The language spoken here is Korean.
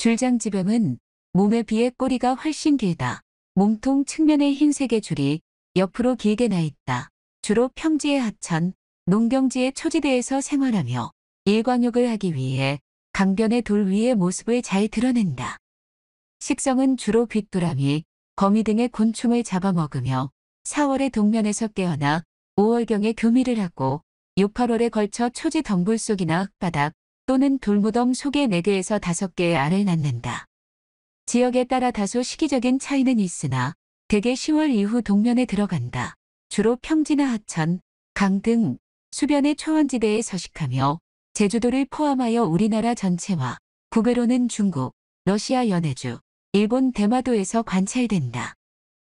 줄장지병은 몸에 비해 꼬리가 훨씬 길다. 몸통 측면의 흰색의 줄이 옆으로 길게 나 있다. 주로 평지의 하천, 농경지의 초지대에서 생활하며 일광욕을 하기 위해 강변의 돌 위의 모습을 잘 드러낸다. 식성은 주로 귀뚜라미, 거미 등의 곤충을 잡아먹으며 4월에 동면에서 깨어나 5월경에 교미를 하고 6, 8월에 걸쳐 초지 덤불 속이나 흙바닥, 또는 돌무덤 속에 4개에서 5개의 알을 낳는다. 지역에 따라 다소 시기적인 차이는 있으나 대개 10월 이후 동면에 들어간다. 주로 평지나 하천, 강 등 수변의 초원지대에 서식하며 제주도를 포함하여 우리나라 전체와 국외로는 중국, 러시아 연해주, 일본 대마도에서 관찰된다.